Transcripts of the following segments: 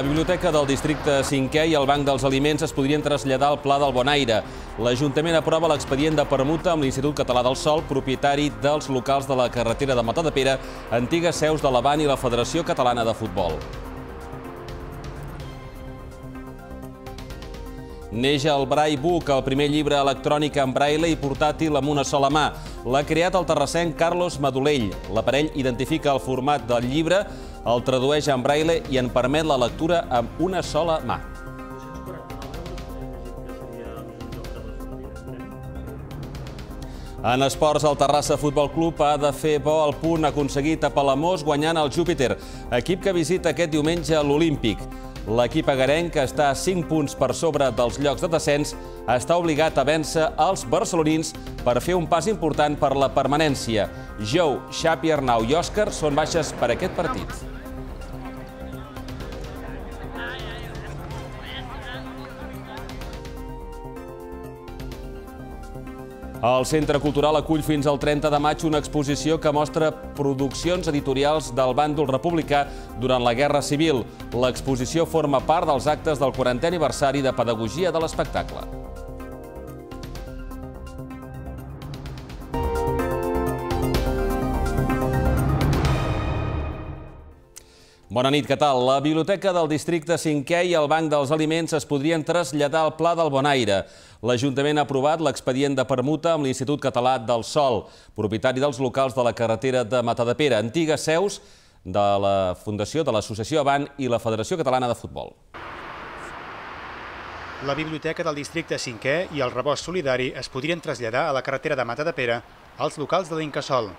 la Biblioteca del Districte 5è i el Banc dels Aliments es podrien traslladar al Pla del Bonaire. L'Ajuntament aprova l'expedient de permuta amb l'Institut Català del Sol, propietari dels locals de la carretera de Matadepera, antigues seus de l'Avant i la Federació Catalana de Futbol. Neix el Braille Book, el primer llibre electrònic en braille i portàtil amb una sola mà. L'ha creat el terrassenc Carlos Madolell. L'aparell identifica el format del llibre el tradueix en braille i en permet la lectura amb una sola mà. En esports, el Terrassa Futbol Club ha de fer bo el punt aconseguit a Palamós guanyant el Júpiter, equip que visita aquest diumenge l'Olímpic. L'equip agarenc, que està a 5 punts per sobre dels llocs de descens, està obligat a vèncer els barcelonins per fer un pas important per la permanència. Jou, Xapi, Arnau i Òscar són baixes per aquest partit. El Centre Cultural acull fins al 30 de maig una exposició que mostra produccions editorials del bàndol republicà durant la Guerra Civil. L'exposició forma part dels actes del 40è aniversari de Pedagogia de l'Espectacle. Bona nit, què tal? La Biblioteca del Districte 5è i el Banc dels Aliments es podrien traslladar al Pla del Bonaire. L'Ajuntament ha aprovat l'expedient de permuta amb l'Institut Català del Sol, propietari dels locals de la carretera de Matadepera, antigues seus de la Fundació de l'Associació Avant i la Federació Catalana de Futbol. La Biblioteca del Districte 5è i el Rebost Solidari es podrien traslladar a la carretera de Matadepera als locals de l'Incasol.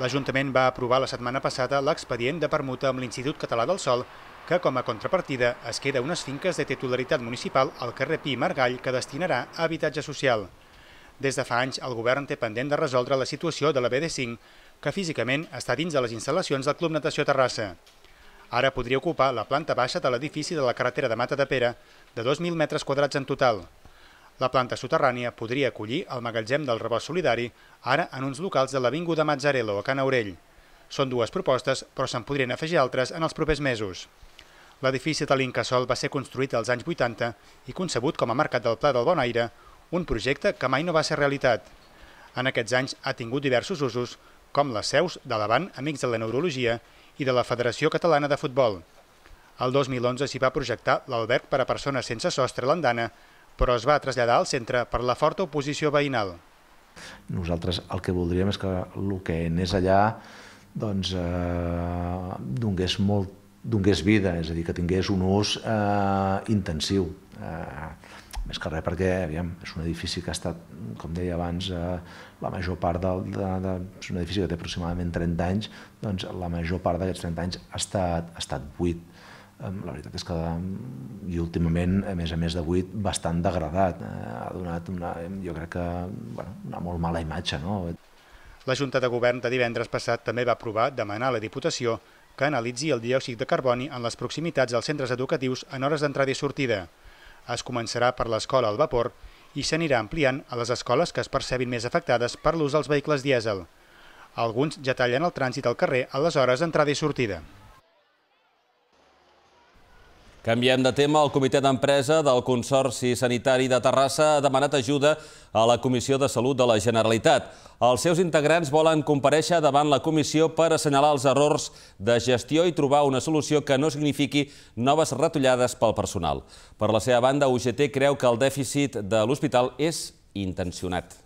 L'Ajuntament va aprovar la setmana passada l'expedient de permuta amb l'Institut Català del Sol, que com a contrapartida es queda unes finques de titularitat municipal al carrer Pi Margall que destinarà a habitatge social. Des de fa anys, el govern té pendent de resoldre la situació de la BD5, que físicament està dins de les instal·lacions del Club Natació Terrassa. Ara podria ocupar la planta baixa de l'edifici de la carretera de Mata de Pere, de 2.000 metres quadrats en total. La planta soterrània podria acollir el magatzem del rebost solidari, ara en uns locals de l'Avinguda Mazzarello, a Can Aurell. Són dues propostes, però se'n podrien afegir altres en els propers mesos. L'edifici de l'Incasol va ser construït als anys 80 i concebut com a mercat del Pla del Bon Aire, un projecte que mai no va ser realitat. En aquests anys ha tingut diversos usos, com les seus de l'Avant Amics de la Neurologia i de la Federació Catalana de Futbol. El 2011 s'hi va projectar l'alberg per a persones sense sostre l'Andana, però es va traslladar al centre per la forta oposició veïnal. Nosaltres el que voldríem és que el que anés allà doncs, eh, donés, molt, donés vida, és a dir, que tingués un ús eh, intensiu. Eh, més que res perquè aviam, és un edifici que ha estat, com deia abans, eh, la major part del, de, de, és un edifici que té aproximadament 30 anys, doncs la major part d'aquests 30 anys ha estat, ha estat buit la veritat és que i últimament, a més a més de buit, bastant degradat. Eh, ha donat una, jo crec que, bueno, una molt mala imatge. No? La Junta de Govern de divendres passat també va aprovar demanar a la Diputació que analitzi el diòxid de carboni en les proximitats dels centres educatius en hores d'entrada i sortida. Es començarà per l'escola al vapor i s'anirà ampliant a les escoles que es percebin més afectades per l'ús dels vehicles dièsel. Alguns ja tallen el trànsit al carrer a les hores d'entrada i sortida. Canviem de tema. El comitè d'empresa del Consorci Sanitari de Terrassa ha demanat ajuda a la Comissió de Salut de la Generalitat. Els seus integrants volen compareixer davant la comissió per assenyalar els errors de gestió i trobar una solució que no signifiqui noves retollades pel personal. Per la seva banda, UGT creu que el dèficit de l'hospital és intencionat.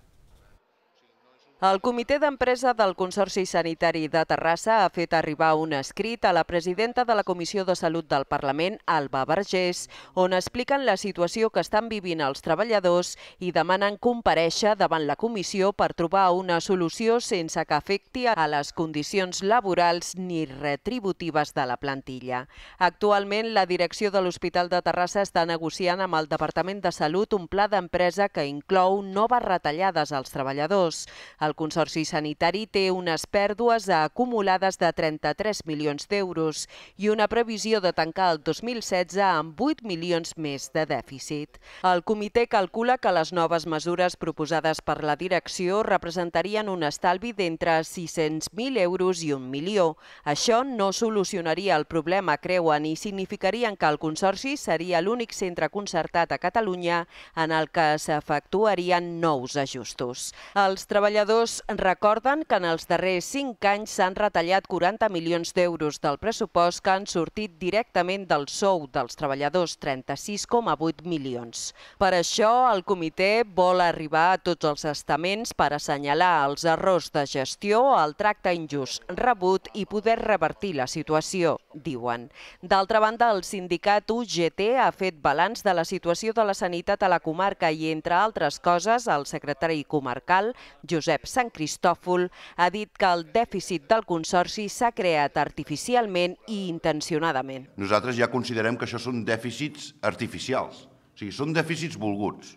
El comitè d'empresa del Consorci Sanitari de Terrassa ha fet arribar un escrit a la presidenta de la Comissió de Salut del Parlament, Alba Vergés, on expliquen la situació que estan vivint els treballadors i demanen compareixer davant la comissió per trobar una solució sense que afecti a les condicions laborals ni retributives de la plantilla. Actualment, la direcció de l'Hospital de Terrassa està negociant amb el Departament de Salut un pla d'empresa que inclou noves retallades als treballadors. El Consorci Sanitari té unes pèrdues acumulades de 33 milions d'euros i una previsió de tancar el 2016 amb 8 milions més de dèficit. El comitè calcula que les noves mesures proposades per la direcció representarien un estalvi d'entre 600.000 euros i un milió. Això no solucionaria el problema, creuen, i significarien que el Consorci seria l'únic centre concertat a Catalunya en el que s'efectuarien nous ajustos. Els treballadors Ambdós recorden que en els darrers 5 anys s'han retallat 40 milions d'euros del pressupost que han sortit directament del sou dels treballadors, 36,8 milions. Per això, el comitè vol arribar a tots els estaments per assenyalar els errors de gestió, el tracte injust rebut i poder revertir la situació, diuen. D'altra banda, el sindicat UGT ha fet balanç de la situació de la sanitat a la comarca i, entre altres coses, el secretari comarcal, Josep Sant Cristòfol ha dit que el dèficit del Consorci s'ha creat artificialment i intencionadament. Nosaltres ja considerem que això són dèficits artificials, o sigui, són dèficits volguts.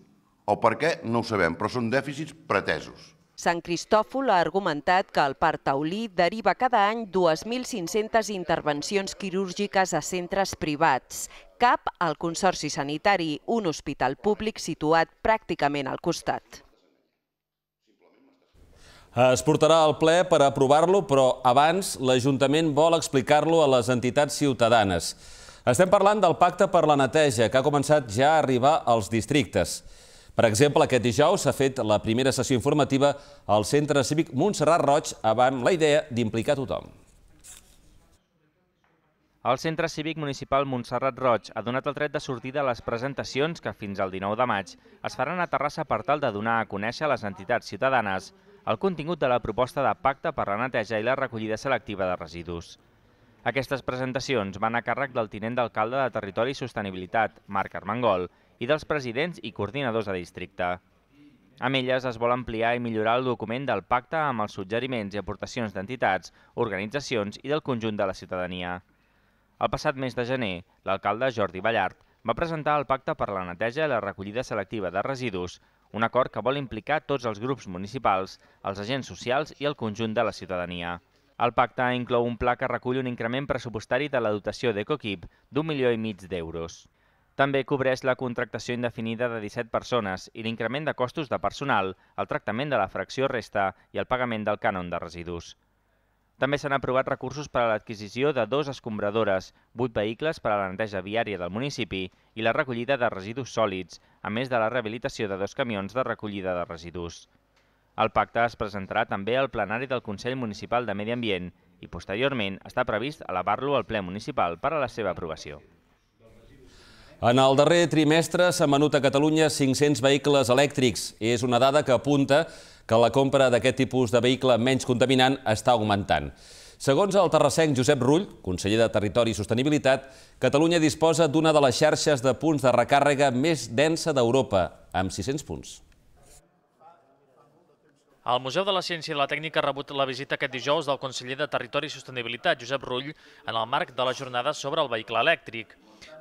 O per què no ho sabem, però són dèficits pretesos. Sant Cristòfol ha argumentat que el parc taulí deriva cada any 2.500 intervencions quirúrgiques a centres privats, cap al Consorci Sanitari, un hospital públic situat pràcticament al costat. Eh, es portarà al ple per aprovar-lo, però abans l'Ajuntament vol explicar-lo a les entitats ciutadanes. Estem parlant del Pacte per la Neteja, que ha començat ja a arribar als districtes. Per exemple, aquest dijous s'ha fet la primera sessió informativa al Centre Cívic Montserrat Roig avant la idea d'implicar tothom. El Centre Cívic Municipal Montserrat Roig ha donat el tret de sortida a les presentacions que fins al 19 de maig es faran a Terrassa per tal de donar a conèixer les entitats ciutadanes el contingut de la proposta de pacte per la neteja i la recollida selectiva de residus. Aquestes presentacions van a càrrec del tinent d'alcalde de Territori i Sostenibilitat, Marc Armengol, i dels presidents i coordinadors de districte. Amb elles es vol ampliar i millorar el document del pacte amb els suggeriments i aportacions d'entitats, organitzacions i del conjunt de la ciutadania. El passat mes de gener, l'alcalde Jordi Ballart va presentar el pacte per la neteja i la recollida selectiva de residus un acord que vol implicar tots els grups municipals, els agents socials i el conjunt de la ciutadania. El pacte inclou un pla que recull un increment pressupostari de la dotació d'EcoEquip d'un milió i mig d'euros. També cobreix la contractació indefinida de 17 persones i l'increment de costos de personal, el tractament de la fracció resta i el pagament del cànon de residus. També s'han aprovat recursos per a l'adquisició de dos escombradores, vuit vehicles per a la neteja viària del municipi i la recollida de residus sòlids, a més de la rehabilitació de dos camions de recollida de residus. El pacte es presentarà també al plenari del Consell Municipal de Medi Ambient i posteriorment està previst elevar-lo al ple municipal per a la seva aprovació. En el darrer trimestre s'han venut a Catalunya 500 vehicles elèctrics. És una dada que apunta que la compra d'aquest tipus de vehicle menys contaminant està augmentant. Segons el terrassenc Josep Rull, conseller de Territori i Sostenibilitat, Catalunya disposa d'una de les xarxes de punts de recàrrega més densa d'Europa, amb 600 punts. El Museu de la Ciència i la Tècnica ha rebut la visita aquest dijous del conseller de Territori i Sostenibilitat, Josep Rull, en el marc de la jornada sobre el vehicle elèctric.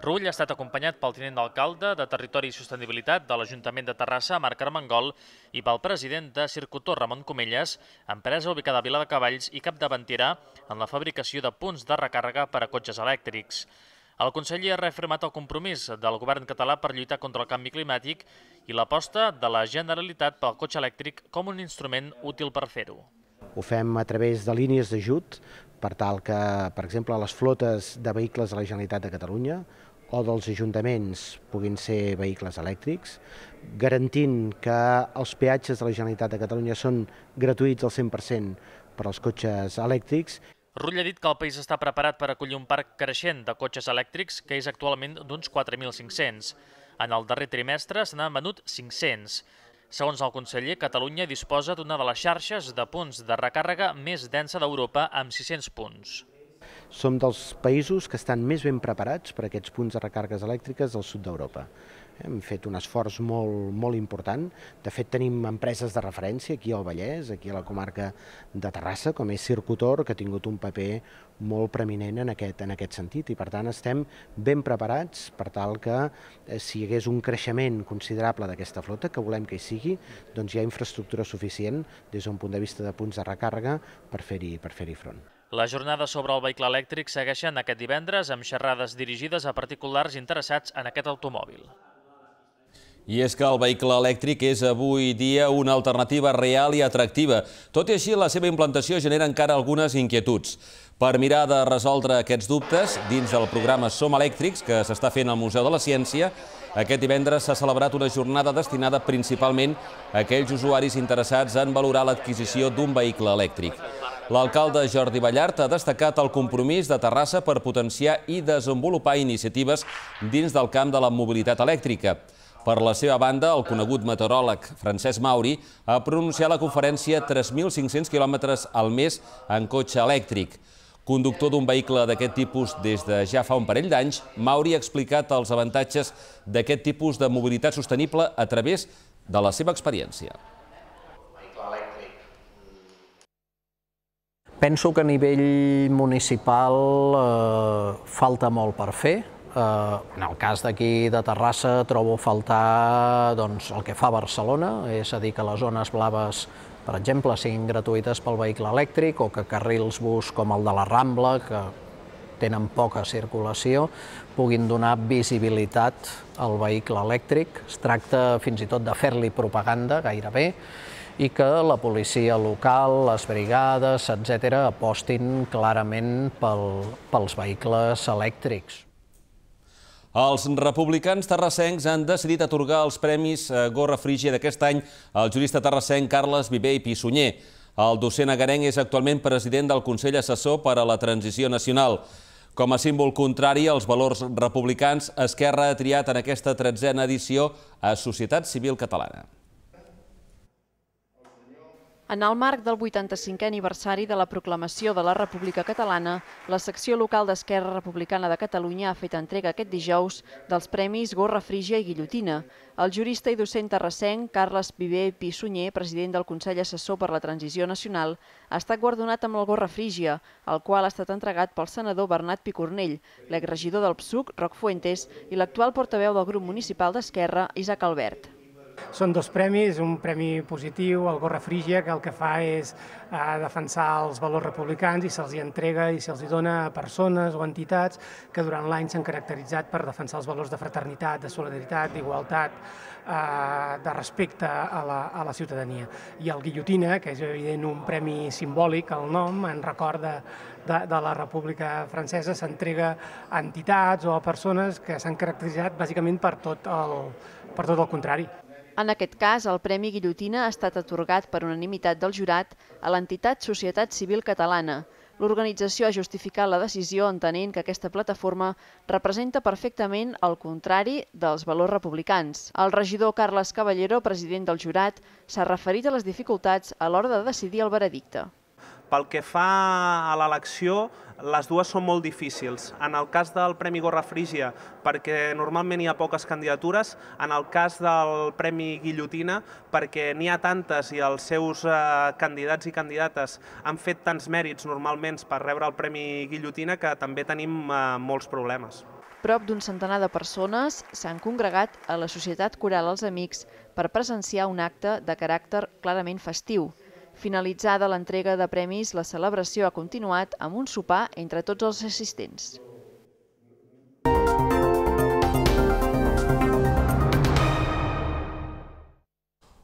Rull ha estat acompanyat pel tinent d'alcalde de Territori i Sostenibilitat de l'Ajuntament de Terrassa, Marc Armengol, i pel president de Circutor, Ramon Comelles, empresa ubicada a Vila de Cavalls i capdavantera en la fabricació de punts de recàrrega per a cotxes elèctrics. El conseller ha reafirmat el compromís del govern català per lluitar contra el canvi climàtic i l'aposta de la Generalitat pel cotxe elèctric com un instrument útil per fer-ho. Ho fem a través de línies d'ajut per tal que, per exemple, les flotes de vehicles de la Generalitat de Catalunya o dels ajuntaments puguin ser vehicles elèctrics, garantint que els peatges de la Generalitat de Catalunya són gratuïts al 100% per als cotxes elèctrics. Rull ha dit que el país està preparat per acollir un parc creixent de cotxes elèctrics, que és actualment d'uns 4.500. En el darrer trimestre se n'han venut 500. Segons el conseller, Catalunya disposa d'una de les xarxes de punts de recàrrega més densa d'Europa amb 600 punts. Som dels països que estan més ben preparats per a aquests punts de recargues elèctriques del sud d'Europa. Hem fet un esforç molt, molt important. De fet, tenim empreses de referència aquí al Vallès, aquí a la comarca de Terrassa, com és Circutor, que ha tingut un paper molt preeminent en aquest, en aquest sentit. I, per tant, estem ben preparats per tal que, eh, si hi hagués un creixement considerable d'aquesta flota, que volem que hi sigui, doncs hi ha infraestructura suficient des d'un punt de vista de punts de recàrrega per fer-hi fer, per fer front. La jornada sobre el vehicle elèctric segueixen aquest divendres amb xerrades dirigides a particulars interessats en aquest automòbil. I és que el vehicle elèctric és avui dia una alternativa real i atractiva. Tot i així, la seva implantació genera encara algunes inquietuds. Per mirar de resoldre aquests dubtes, dins del programa Som Elèctrics, que s'està fent al Museu de la Ciència, aquest divendres s'ha celebrat una jornada destinada principalment a aquells usuaris interessats en valorar l'adquisició d'un vehicle elèctric. L'alcalde Jordi Ballart ha destacat el compromís de Terrassa per potenciar i desenvolupar iniciatives dins del camp de la mobilitat elèctrica. Per la seva banda, el conegut meteoròleg Francesc Mauri ha pronunciat la conferència 3.500 quilòmetres al mes en cotxe elèctric. Conductor d'un vehicle d'aquest tipus des de ja fa un parell d'anys, Mauri ha explicat els avantatges d'aquest tipus de mobilitat sostenible a través de la seva experiència. Penso que a nivell municipal eh, falta molt per fer. Eh, en el cas d'aquí de Terrassa trobo faltar doncs, el que fa Barcelona, és a dir, que les zones blaves per exemple, siguin gratuïtes pel vehicle elèctric o que carrils bus com el de la Rambla, que tenen poca circulació, puguin donar visibilitat al vehicle elèctric. Es tracta fins i tot de fer-li propaganda, gairebé, i que la policia local, les brigades, etc., apostin clarament pel, pels vehicles elèctrics. Els republicans terrassencs han decidit atorgar els premis eh, Gorra Frígia d'aquest any al jurista terrassenc Carles Viver i Pissunyer. El docent agarenc és actualment president del Consell Assessor per a la Transició Nacional. Com a símbol contrari als valors republicans, Esquerra ha triat en aquesta tretzena edició a Societat Civil Catalana. En el marc del 85è aniversari de la proclamació de la República Catalana, la secció local d'Esquerra Republicana de Catalunya ha fet entrega aquest dijous dels Premis Gorra Frígia i Guillotina. El jurista i docent terrassenc Carles Viver Pissunyer, president del Consell Assessor per la Transició Nacional, ha estat guardonat amb el Gorra Frígia, el qual ha estat entregat pel senador Bernat Picornell, l'exregidor del PSUC, Roc Fuentes, i l'actual portaveu del grup municipal d'Esquerra, Isaac Albert. Són dos premis, un premi positiu, el Gorra Frígia, que el que fa és eh, defensar els valors republicans i se'ls hi entrega i se'ls hi dona a persones o entitats que durant l'any s'han caracteritzat per defensar els valors de fraternitat, de solidaritat, d'igualtat, eh, de respecte a la, a la ciutadania. I el Guillotina, que és evident un premi simbòlic, el nom en record de, de, de la República Francesa, s'entrega a entitats o a persones que s'han caracteritzat bàsicament per tot el, per tot el contrari. En aquest cas, el Premi Guillotina ha estat atorgat per unanimitat del jurat a l'entitat Societat Civil Catalana. L'organització ha justificat la decisió entenent que aquesta plataforma representa perfectament el contrari dels valors republicans. El regidor Carles Caballero, president del jurat, s'ha referit a les dificultats a l'hora de decidir el veredicte. Pel que fa a l'elecció, les dues són molt difícils. En el cas del Premi Gorra Frígia, perquè normalment hi ha poques candidatures, en el cas del Premi Guillotina, perquè n'hi ha tantes i els seus eh, candidats i candidates han fet tants mèrits normalment per rebre el Premi Guillotina que també tenim eh, molts problemes. Prop d'un centenar de persones s'han congregat a la Societat Coral Els Amics per presenciar un acte de caràcter clarament festiu, Finalitzada l'entrega de premis, la celebració ha continuat amb un sopar entre tots els assistents.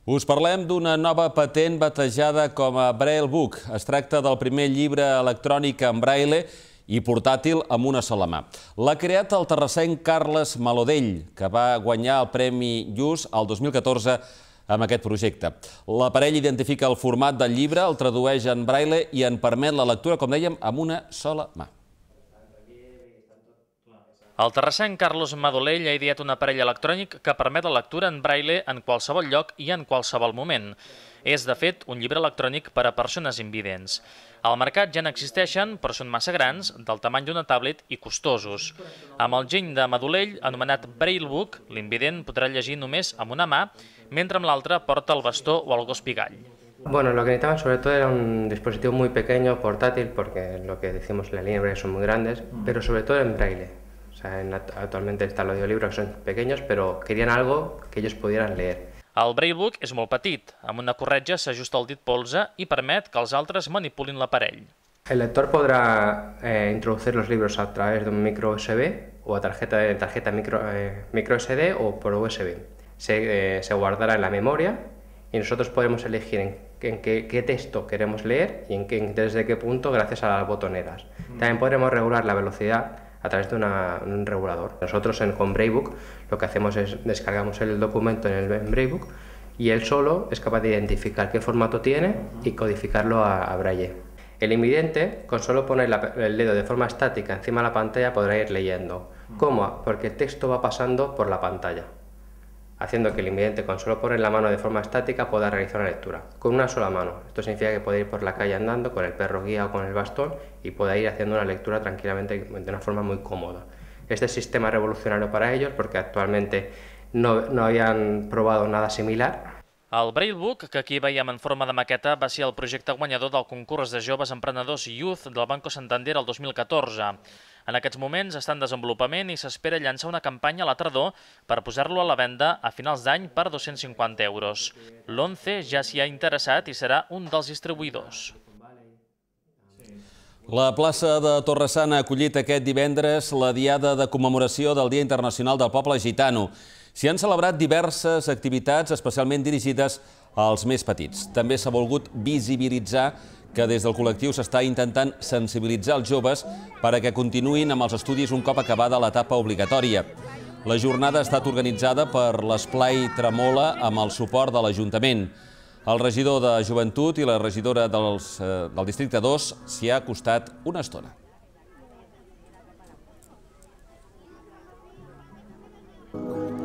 Us parlem d'una nova patent batejada com a Braille Book. Es tracta del primer llibre electrònic en braille i portàtil amb una sola mà. L'ha creat el terrassenc Carles Malodell, que va guanyar el Premi Lluç al 2014 amb aquest projecte. L'aparell identifica el format del llibre, el tradueix en braille i en permet la lectura, com dèiem, amb una sola mà. El terrassenc Carlos Madolell ha ideat un aparell electrònic que permet la lectura en braille en qualsevol lloc i en qualsevol moment. És, de fet, un llibre electrònic per a persones invidents. Al mercat ja n'existeixen, però són massa grans, del tamany d'una tablet i costosos. Amb el geny de Madolell, anomenat Braillebook, l'invident podrà llegir només amb una mà mentre amb l'altra porta el bastó o el gos pigall. Bueno, lo que necesitaban sobre todo era un dispositivo muy pequeño, portátil, porque lo que decimos en la línea de braille son muy grandes, mm. pero sobre todo en braille. O sea, en, actualmente están los audiolibros que son pequeños, pero querían algo que ellos pudieran leer. El Braillebook és molt petit. Amb una corretja s'ajusta el dit polze i permet que els altres manipulin l'aparell. El lector podrá eh, introducir los libros a través de un micro USB o a tarjeta, tarjeta micro, eh, micro SD o por USB. Eh, se, guardará en la memoria y nosotros podemos elegir en, qué, texto queremos leer y desde qué punto gracias a las botoneras. Mm. También podremos regular la velocidad a través de un regulador. Nosotros en, con lo que hacemos es descargamos el documento en el BrailleBook y él solo es capaz de identificar qué formato tiene y codificarlo a, Braille. El invidente, con solo poner el dedo de forma estática encima de la pantalla, podrá ir leyendo. ¿Cómo? Porque el texto va pasando por la pantalla haciendo que el invidente con solo poner la mano de forma estática pueda realizar la lectura, con una sola mano. Esto significa que puede ir por la calle andando con el perro guía o con el bastón y pueda ir haciendo una lectura tranquilamente de una forma muy cómoda. Este sistema es revolucionario para ellos porque actualmente no, habían probado nada similar. El Braillebook, que aquí veiem en forma de maqueta, va el proyecto guanyador del concurso de joves y Youth del Banco Santander al 2014. En aquests moments està en desenvolupament i s'espera llançar una campanya a la tardor per posar-lo a la venda a finals d'any per 250 euros. L'11 ja s'hi ha interessat i serà un dels distribuïdors. La plaça de Torressana ha acollit aquest divendres la diada de commemoració del Dia Internacional del Poble Gitano. S'hi han celebrat diverses activitats especialment dirigides als més petits. També s'ha volgut visibilitzar que des del col·lectiu s'està intentant sensibilitzar els joves per a que continuïn amb els estudis un cop acabada l'etapa obligatòria. La jornada ha estat organitzada per l'Esplai Tremola amb el suport de l'Ajuntament. El regidor de Joventut i la regidora dels, eh, del Districte 2 s'hi ha costat una estona. Thank you.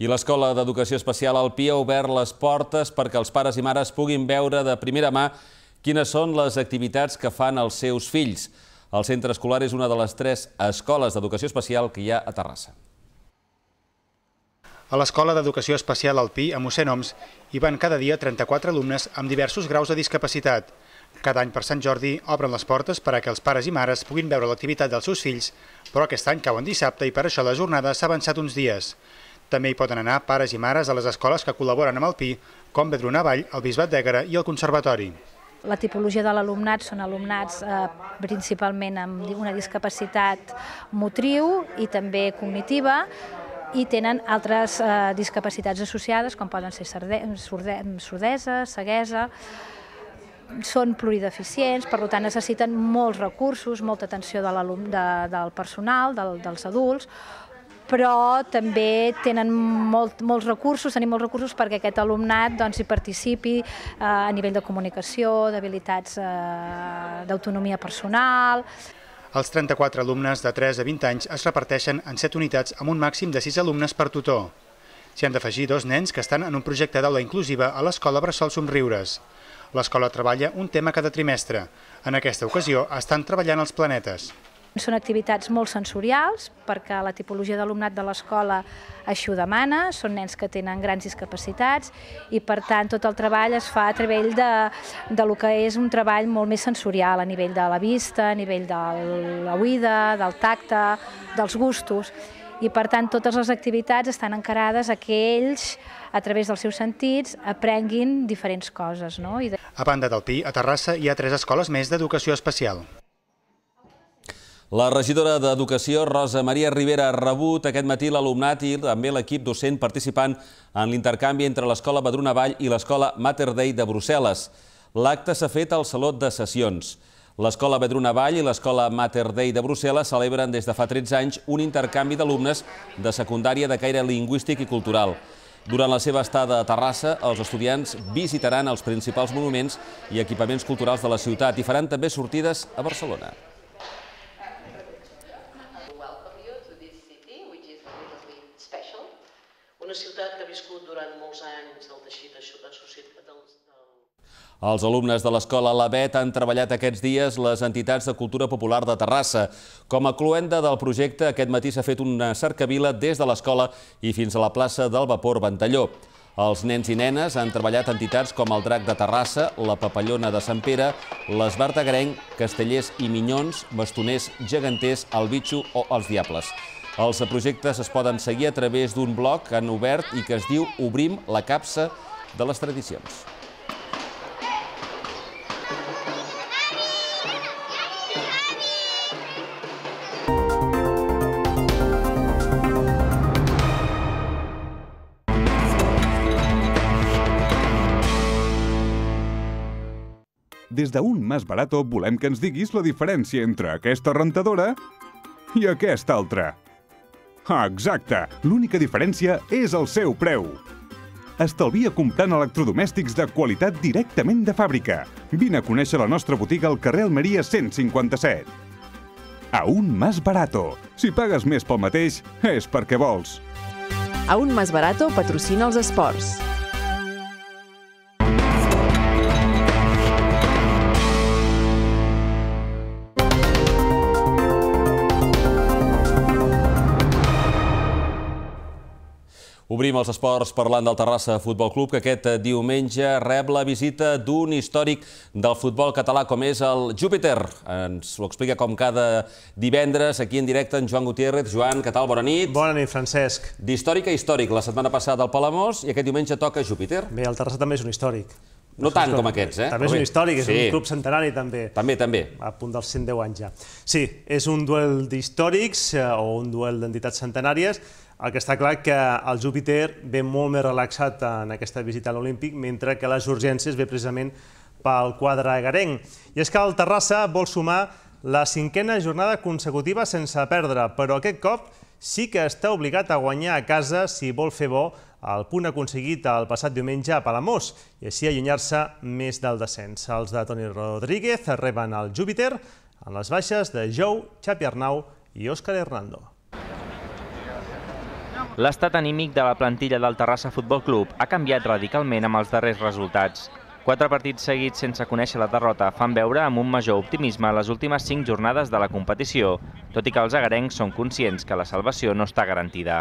I l'Escola d'Educació Especial Alpí ha obert les portes perquè els pares i mares puguin veure de primera mà quines són les activitats que fan els seus fills. El centre escolar és una de les tres escoles d'educació especial que hi ha a Terrassa. A l'Escola d'Educació Especial Alpí, a Mossèn Oms, hi van cada dia 34 alumnes amb diversos graus de discapacitat. Cada any per Sant Jordi obren les portes perquè els pares i mares puguin veure l'activitat dels seus fills, però aquest any cauen dissabte i per això la jornada s'ha avançat uns dies. També hi poden anar pares i mares a les escoles que col·laboren amb el PI, com Bedruna Vall, el Bisbat d'Ègara i el Conservatori. La tipologia de l'alumnat són alumnats eh, principalment amb una discapacitat motriu i també cognitiva, i tenen altres eh, discapacitats associades, com poden ser sordesa, ceguesa, són plurideficients, per tant necessiten molts recursos, molta atenció de de, del personal, del, dels adults, però també tenen molt, molts recursos, tenim molts recursos perquè aquest alumnat doncs, hi participi eh, a nivell de comunicació, d'habilitats eh, d'autonomia personal. Els 34 alumnes de 3 a 20 anys es reparteixen en 7 unitats amb un màxim de 6 alumnes per tutor. S'hi han d'afegir dos nens que estan en un projecte d'aula inclusiva a l'Escola Bressol Somriures. L'escola treballa un tema cada trimestre. En aquesta ocasió estan treballant els planetes. Són activitats molt sensorials, perquè la tipologia d'alumnat de l'escola així ho demana, són nens que tenen grans discapacitats i, per tant, tot el treball es fa a través de, de lo que és un treball molt més sensorial, a nivell de la vista, a nivell de la del tacte, dels gustos i per tant totes les activitats estan encarades a que ells, a través dels seus sentits, aprenguin diferents coses. No? I de... A banda del Pi, a Terrassa hi ha tres escoles més d'educació especial. La regidora d'Educació, Rosa Maria Rivera, ha rebut aquest matí l'alumnat i també l'equip docent participant en l'intercanvi entre l'Escola Badruna Vall i l'Escola Mater Dei de Brussel·les. L'acte s'ha fet al Saló de Sessions. L'Escola Badruna Vall i l'Escola Mater Dei de Brussel·les celebren des de fa 13 anys un intercanvi d'alumnes de secundària de caire lingüístic i cultural. Durant la seva estada a Terrassa, els estudiants visitaran els principals monuments i equipaments culturals de la ciutat i faran també sortides a Barcelona. una ciutat que ha viscut durant molts anys el teixit associatiu dels... Els alumnes de l'escola Labet han treballat aquests dies les entitats de cultura popular de Terrassa. Com a cluenda del projecte, aquest matí s'ha fet una cercavila des de l'escola i fins a la plaça del Vapor Ventalló. Els nens i nenes han treballat entitats com el Drac de Terrassa, la Papallona de Sant Pere, l'Esbarta Grenc, Castellers i Minyons, Bastoners, Geganters, el Bitxo o els Diables. Els projectes es poden seguir a través d'un blog que han obert i que es diu Obrim la capsa de les tradicions. des d'un més Barato volem que ens diguis la diferència entre aquesta rentadora i aquesta altra. Ah, exacte, l'única diferència és el seu preu. Estalvia comptant electrodomèstics de qualitat directament de fàbrica. Vine a conèixer la nostra botiga al carrer Almeria 157. Aún más barato. Si pagues més pel mateix, és perquè vols. Aún más barato patrocina els esports. Obrim els esports parlant del Terrassa Futbol Club, que aquest diumenge rep la visita d'un històric del futbol català com és el Júpiter. Ens ho explica com cada divendres, aquí en directe, en Joan Gutiérrez. Joan, què tal? Bona nit. Bona nit, Francesc. D'històric a històric, la setmana passada al Palamós i aquest diumenge toca Júpiter. Bé, el Terrassa també és un històric. No, tant com aquests, eh? També és un històric, és un club centenari, també. També, també. A punt dels 110 anys ja. Sí, és un duel d'històrics eh, o un duel d'entitats centenàries el que està clar que el Júpiter ve molt més relaxat en aquesta visita a l'Olímpic, mentre que les urgències ve precisament pel quadre garenc. I és que el Terrassa vol sumar la cinquena jornada consecutiva sense perdre, però aquest cop sí que està obligat a guanyar a casa si vol fer bo el punt aconseguit el passat diumenge a Palamós i així allunyar-se més del descens. Els de Toni Rodríguez reben el Júpiter en les baixes de Jou, Xapi Arnau i Òscar Hernando. L'estat anímic de la plantilla del Terrassa Futbol Club ha canviat radicalment amb els darrers resultats. Quatre partits seguits sense conèixer la derrota fan veure amb un major optimisme les últimes cinc jornades de la competició, tot i que els agarencs són conscients que la salvació no està garantida.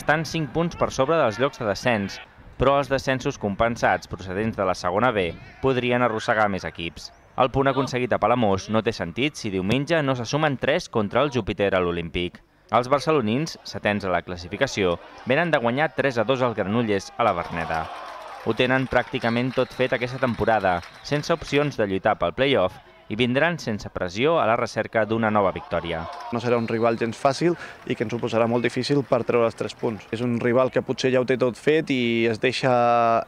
Estan 5 punts per sobre dels llocs de descens, però els descensos compensats procedents de la segona B podrien arrossegar més equips. El punt aconseguit a Palamós no té sentit si diumenge no se sumen 3 contra el Júpiter a l'Olímpic. Els barcelonins, setens a la classificació, venen de guanyar 3 a 2 al Granollers a la Berneda. Ho tenen pràcticament tot fet aquesta temporada, sense opcions de lluitar pel play-off i vindran sense pressió a la recerca d'una nova victòria. No serà un rival gens fàcil i que ens ho posarà molt difícil per treure els tres punts. És un rival que potser ja ho té tot fet i es deixa,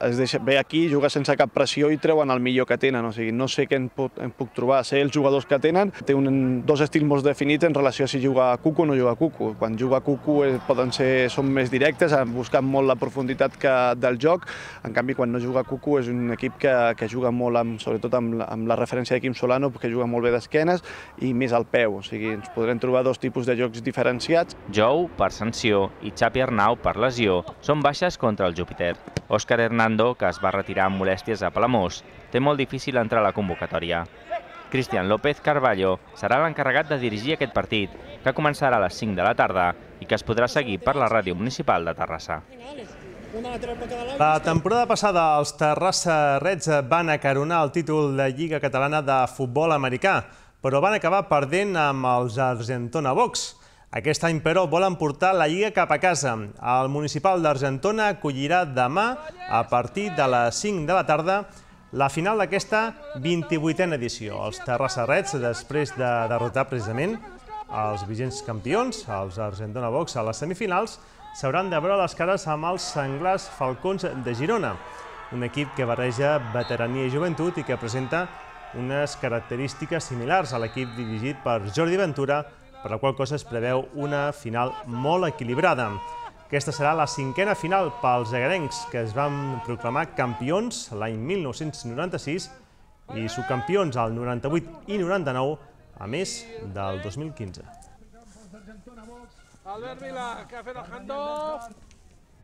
es deixa ve aquí, juga sense cap pressió i treuen el millor que tenen. O sigui, no sé què en, pot, en puc trobar, sé els jugadors que tenen. Té un, dos estils molt definits en relació a si juga a Cucu o no juga a Cucu. Quan juga a Cucu eh, poden ser, són més directes, han buscat molt la profunditat que, del joc. En canvi, quan no juga a Cucu és un equip que, que juga molt, amb, sobretot amb, amb la referència de Quim Solano, que juga molt bé d'esquenes, i més al peu, o sigui, ens podrem trobar dos tipus de jocs diferenciats. Jou, per sanció, i Xapi Arnau, per lesió, són baixes contra el Júpiter. Òscar Hernando, que es va retirar amb molèsties a Palamós, té molt difícil entrar a la convocatòria. Cristian López Carballo serà l'encarregat de dirigir aquest partit, que començarà a les 5 de la tarda i que es podrà seguir per la ràdio municipal de Terrassa. La temporada passada els Terrassa Reds van acaronar el títol de Lliga Catalana de Futbol Americà, però van acabar perdent amb els Argentona Box. Aquest any, però, volen portar la Lliga cap a casa. El municipal d'Argentona acollirà demà, a partir de les 5 de la tarda, la final d'aquesta 28a edició. Els Terrassa Reds, després de derrotar precisament els vigents campions, els Argentona Box, a les semifinals, s'hauran de veure les cares amb els senglars falcons de Girona, un equip que barreja veterania i joventut i que presenta unes característiques similars a l'equip dirigit per Jordi Ventura, per la qual cosa es preveu una final molt equilibrada. Aquesta serà la cinquena final pels egarencs, que es van proclamar campions l'any 1996 i subcampions al 98 i 99, a més del 2015. Albert Vila, que ha fet el handoff.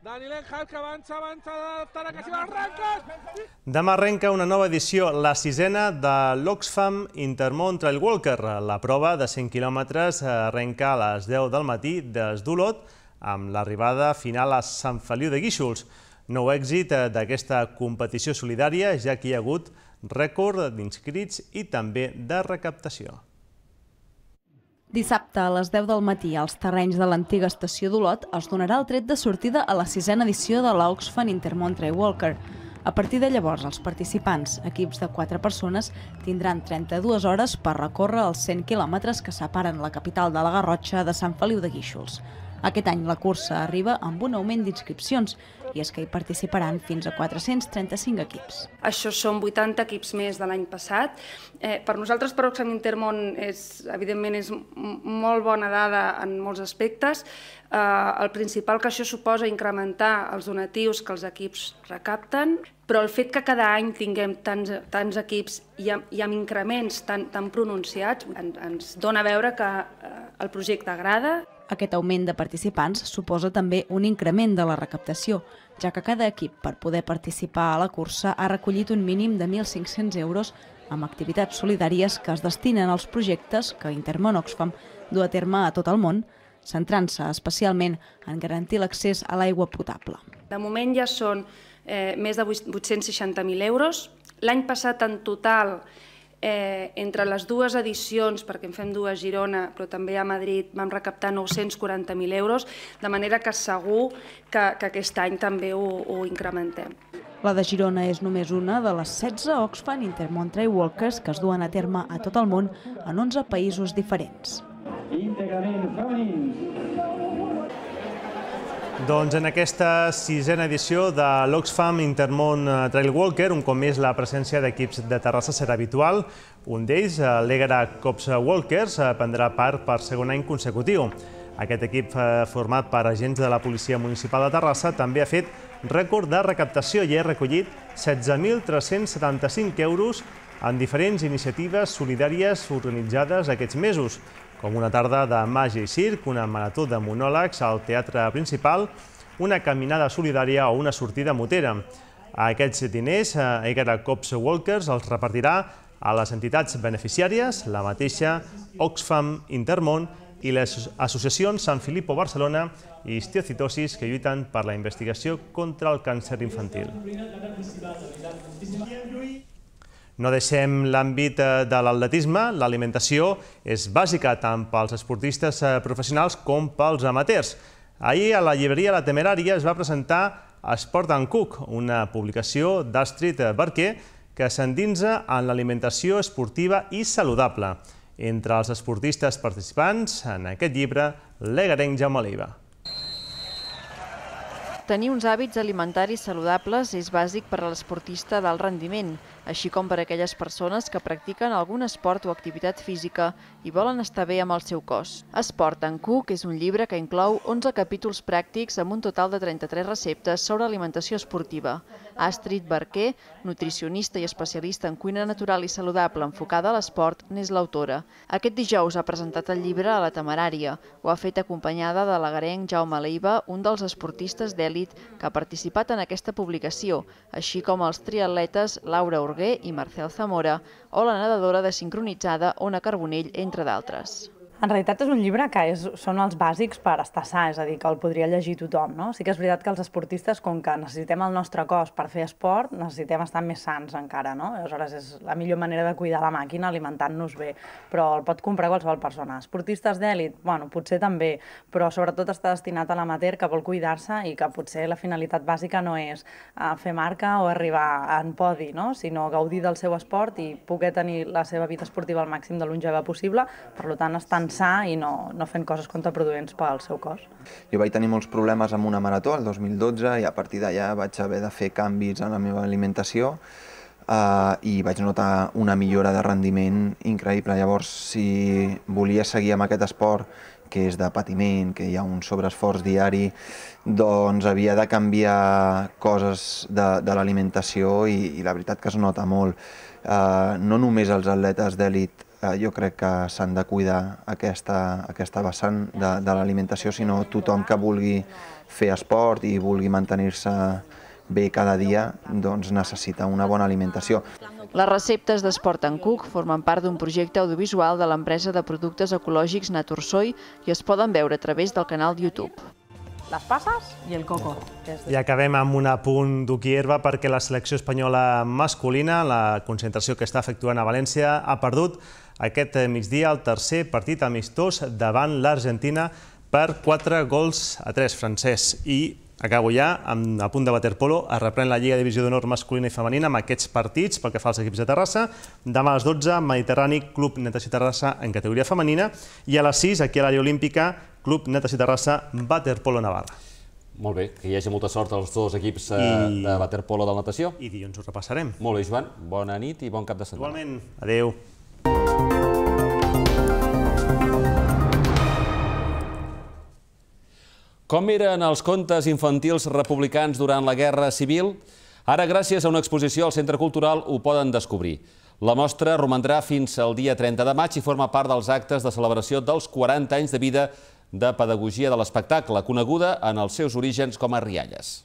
Dani Lenhard, que avança, avança, Tara, que s'hi va, arrenques! Demà arrenca una nova edició, la sisena de l'Oxfam Intermont Trail Walker. La prova de 100 quilòmetres arrenca a les 10 del matí des d'Olot, amb l'arribada final a Sant Feliu de Guíxols. Nou èxit d'aquesta competició solidària, ja que hi ha hagut rècord d'inscrits i també de recaptació. Dissabte a les 10 del matí als terrenys de l'antiga estació d'Olot es donarà el tret de sortida a la sisena edició de l'Oxfam Intermont Trail Walker. A partir de llavors, els participants, equips de 4 persones, tindran 32 hores per recórrer els 100 quilòmetres que separen la capital de la Garrotxa de Sant Feliu de Guíxols. Aquest any la cursa arriba amb un augment d'inscripcions i és que hi participaran fins a 435 equips. Això són 80 equips més de l'any passat. Eh, per nosaltres, per Oxfam Intermón, és, evidentment, és molt bona dada en molts aspectes. Eh, el principal que això suposa incrementar els donatius que els equips recapten, però el fet que cada any tinguem tants, tants equips i amb, i amb increments tan, tan pronunciats ens, ens dona a veure que eh, el projecte agrada. Aquest augment de participants suposa també un increment de la recaptació, ja que cada equip per poder participar a la cursa ha recollit un mínim de 1.500 euros amb activitats solidàries que es destinen als projectes que Intermon Oxfam du a terme a tot el món, centrant-se especialment en garantir l'accés a l'aigua potable. De moment ja són eh, més de 860.000 euros. L'any passat en total Eh, entre les dues edicions, perquè en fem dues a Girona, però també a Madrid, vam recaptar 940.000 euros, de manera que segur que, que aquest any també ho, ho incrementem. La de Girona és només una de les 16 Oxfam Intermontre Walkers que es duen a terme a tot el món en 11 països diferents. Íntegrament femenins. Doncs en aquesta sisena edició de l'Oxfam Intermont eh, Trail Walker, un cop més la presència d'equips de Terrassa serà habitual. Un d'ells, eh, l'Egra Cops Walkers, eh, prendrà part per segon any consecutiu. Aquest equip format per agents de la Policia Municipal de Terrassa també ha fet rècord de recaptació i ha recollit 16.375 euros en diferents iniciatives solidàries organitzades aquests mesos com una tarda de màgia i circ, una marató de monòlegs al teatre principal, una caminada solidària o una sortida motera. Aquests diners, Egara eh, Cops Walkers els repartirà a les entitats beneficiàries, la mateixa Oxfam Intermont i les associacions Sant Filippo Barcelona i histiocitosis que lluiten per la investigació contra el càncer infantil. No deixem l'àmbit eh, de l'atletisme. L'alimentació és bàsica tant pels esportistes eh, professionals com pels amateurs. Ahir a la llibreria La Temerària es va presentar Sport and Cook, una publicació d'Astrid Barquer que s'endinsa en l'alimentació esportiva i saludable. Entre els esportistes participants en aquest llibre, l'Egarenc Jaume Oliva. Tenir uns hàbits alimentaris saludables és bàsic per a l'esportista d'alt rendiment així com per a aquelles persones que practiquen algun esport o activitat física i volen estar bé amb el seu cos. Esport en Cook és un llibre que inclou 11 capítols pràctics amb un total de 33 receptes sobre alimentació esportiva. Astrid Barquer, nutricionista i especialista en cuina natural i saludable enfocada a l'esport, n'és l'autora. Aquest dijous ha presentat el llibre a la Temerària. Ho ha fet acompanyada de l'agarenc Jaume Leiva, un dels esportistes d'èlit que ha participat en aquesta publicació, així com els triatletes Laura Orguer Balaguer i Marcel Zamora o la nedadora de sincronitzada Ona Carbonell, entre d'altres. En realitat és un llibre que és, són els bàsics per estar sa, és a dir, que el podria llegir tothom. No? Sí que és veritat que els esportistes, com que necessitem el nostre cos per fer esport, necessitem estar més sants encara. No? Aleshores, és la millor manera de cuidar la màquina alimentant-nos bé, però el pot comprar qualsevol persona. Esportistes d'èlit, bueno, potser també, però sobretot està destinat a l'amater que vol cuidar-se i que potser la finalitat bàsica no és eh, fer marca o arribar en podi, no? sinó gaudir del seu esport i poder tenir la seva vida esportiva al màxim de longeva possible, per tant, estan descansar i no, no fent coses contraproduents pel seu cos. Jo vaig tenir molts problemes amb una marató el 2012 i a partir d'allà vaig haver de fer canvis en la meva alimentació eh, i vaig notar una millora de rendiment increïble. Llavors, si volia seguir amb aquest esport que és de patiment, que hi ha un sobreesforç diari, doncs havia de canviar coses de, de l'alimentació i, i la veritat que es nota molt. Eh, no només els atletes d'èlit Eh, jo crec que s'han de cuidar aquesta, aquesta vessant de, de l'alimentació, sinó tothom que vulgui fer esport i vulgui mantenir-se bé cada dia doncs necessita una bona alimentació. Les receptes d'Esport en Cuc formen part d'un projecte audiovisual de l'empresa de productes ecològics Natursoi i es poden veure a través del canal de YouTube. Les passes i el coco. I acabem amb un apunt d'Uquierba perquè la selecció espanyola masculina, la concentració que està efectuant a València, ha perdut aquest eh, migdia el tercer partit amistós davant l'Argentina per 4 gols a 3, francès. I acabo ja, amb, el punt de waterpolo, es reprèn la Lliga Divisió d'Honor masculina i femenina amb aquests partits pel que fa als equips de Terrassa. Demà a les 12, Mediterrani, Club Natació Terrassa en categoria femenina. I a les 6, aquí a l'àrea olímpica, Club Natació Terrassa, waterpolo Navarra. Molt bé, que hi hagi molta sort als dos equips eh, de de waterpolo de natació. I dilluns ho repassarem. Molt bé, Joan, bona nit i bon cap de setmana. Igualment, adeu. Com eren els contes infantils republicans durant la Guerra Civil? Ara, gràcies a una exposició al Centre Cultural, ho poden descobrir. La mostra romandrà fins al dia 30 de maig i forma part dels actes de celebració dels 40 anys de vida de pedagogia de l'espectacle, coneguda en els seus orígens com a Rialles.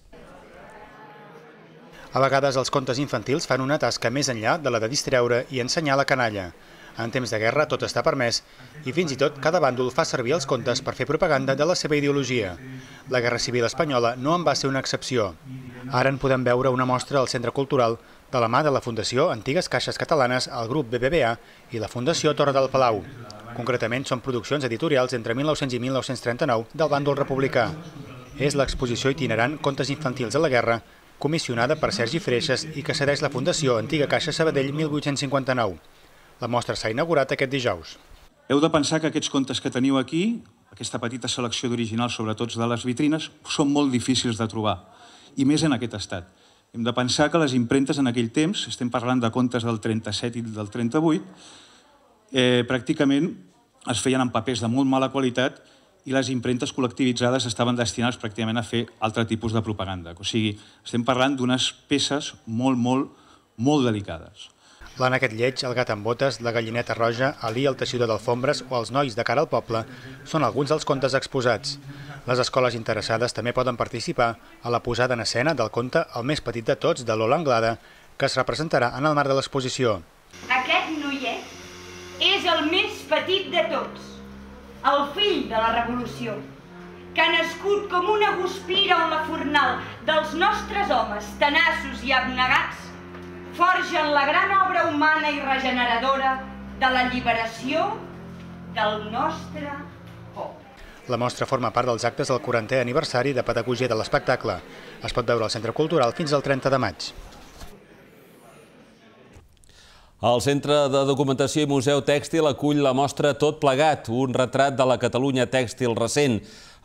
A vegades els contes infantils fan una tasca més enllà de la de distreure i ensenyar la canalla. En temps de guerra tot està permès i fins i tot cada bàndol fa servir els contes per fer propaganda de la seva ideologia. La Guerra Civil espanyola no en va ser una excepció. Ara en podem veure una mostra al Centre Cultural de la mà de la Fundació Antigues Caixes Catalanes, el grup BBVA i la Fundació Torre del Palau. Concretament són produccions editorials entre 1900 i 1939 del bàndol republicà. És l'exposició itinerant Contes infantils a la guerra comissionada per Sergi Freixas i que cedeix la Fundació Antiga Caixa Sabadell 1859. La mostra s'ha inaugurat aquest dijous. Heu de pensar que aquests contes que teniu aquí, aquesta petita selecció d'originals, sobretot de les vitrines, són molt difícils de trobar, i més en aquest estat. Hem de pensar que les impremtes en aquell temps, estem parlant de contes del 37 i del 38, eh, pràcticament es feien en papers de molt mala qualitat i les impremtes col·lectivitzades estaven destinades pràcticament a fer altre tipus de propaganda. O sigui, estem parlant d'unes peces molt, molt, molt delicades. aquest lleig, el gat amb botes, la gallineta roja, Alí el teixidor d'alfombres o els nois de cara al poble són alguns dels contes exposats. Les escoles interessades també poden participar a la posada en escena del conte El més petit de tots, de Lola Anglada, que es representarà en el marc de l'exposició. Aquest noiet és el més petit de tots el fill de la revolució, que ha nascut com una guspira o la fornal dels nostres homes tenaços i abnegats, forgen la gran obra humana i regeneradora de la lliberació del nostre poble. La mostra forma part dels actes del 40è aniversari de Pedagogia de l'Espectacle. Es pot veure al Centre Cultural fins al 30 de maig. El Centre de Documentació i Museu Tèxtil acull la mostra Tot plegat, un retrat de la Catalunya tèxtil recent.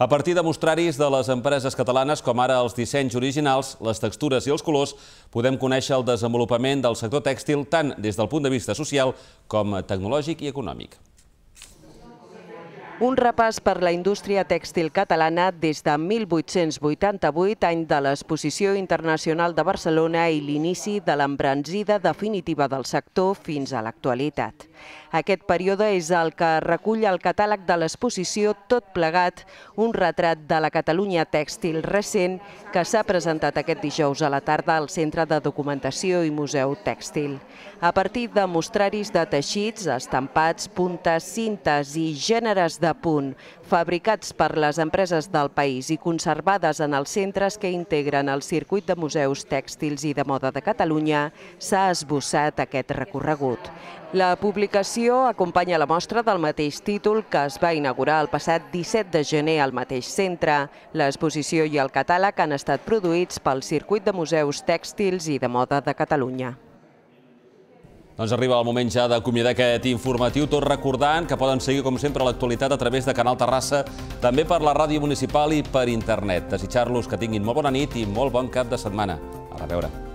A partir de mostraris de les empreses catalanes, com ara els dissenys originals, les textures i els colors, podem conèixer el desenvolupament del sector tèxtil tant des del punt de vista social com tecnològic i econòmic. Un repàs per la indústria tèxtil catalana des de 1888, any de l'Exposició Internacional de Barcelona i l'inici de l'embranzida definitiva del sector fins a l'actualitat. Aquest període és el que recull el catàleg de l'exposició Tot plegat, un retrat de la Catalunya tèxtil recent que s'ha presentat aquest dijous a la tarda al Centre de Documentació i Museu Tèxtil. A partir de mostraris de teixits, estampats, puntes, cintes i gèneres de punt, fabricats per les empreses del país i conservades en els centres que integren el circuit de museus tèxtils i de moda de Catalunya, s'ha esbossat aquest recorregut. La publicació acompanya la mostra del mateix títol que es va inaugurar el passat 17 de gener al mateix centre. L'exposició i el catàleg han estat produïts pel Circuit de Museus Tèxtils i de Moda de Catalunya. Doncs arriba el moment ja d'acomiadar aquest informatiu, tot recordant que poden seguir, com sempre, l'actualitat a través de Canal Terrassa, també per la ràdio municipal i per internet. Desitjar-los que tinguin molt bona nit i molt bon cap de setmana. A reveure.